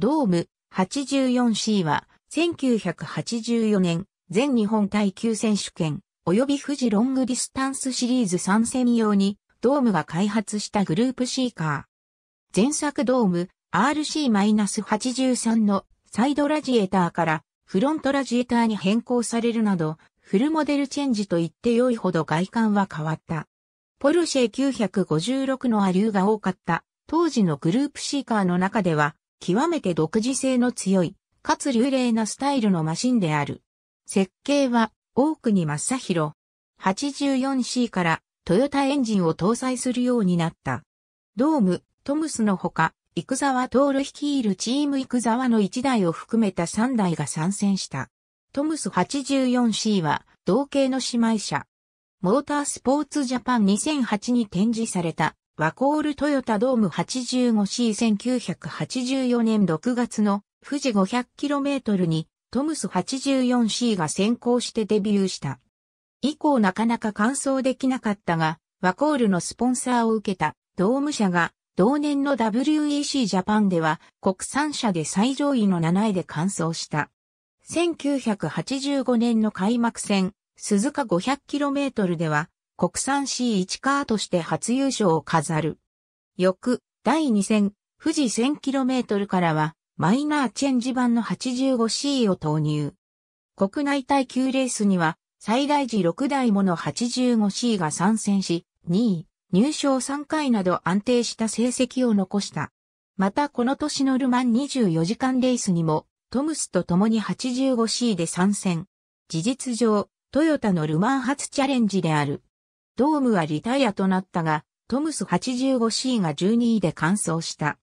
ドーム 84C は、1984年、全日本耐久選手権、及び富士ロングディスタンスシリーズ参戦用に、ドームが開発したグループシーカー。前作ドーム RC-83 のサイドラジエーターからフロントラジエーターに変更されるなど、フルモデルチェンジと言って良いほど外観は変わった。ポルシェ956のアリューが多かった当時のグループシーカーの中では極めて独自性の強い、かつ流麗なスタイルのマシンである。設計は、大国正宏。84C からトヨタエンジンを搭載するようになった。ドーム、トムスのほか、トール率いるチームイクザワの1台を含めた3台が参戦した。トムス 84C は同系の姉妹車。モータースポーツジャパン2008に展示されたワコールトヨタドーム 85C1984 年6月の富士 500km にトムス 84C が先行してデビューした。以降なかなか完走できなかったが、ワコールのスポンサーを受けたドーム社が同年の WEC ジャパンでは国産車で最上位の7位で完走した。1985年の開幕戦、鈴鹿 500km では国産 C1 カーとして初優勝を飾る。翌、第2戦、富士 1000km からは、マイナーチェンジ版の 85C を投入。国内耐久レースには、最大時6台もの 85C が参戦し、2位、入賞3回など安定した成績を残した。またこの年のルマン24時間レースにも、トムスと共に 85C で参戦。事実上、トヨタのルマン初チャレンジである。ドームはリタイアとなったが、トムス 85C が12位で完走した。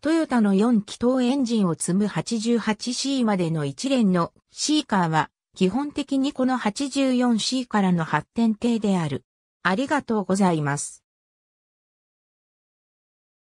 トヨタの4気筒エンジンを積む 88C までの一連のシーカーは、基本的にこの 84C からの発展系である。ありがとうございます。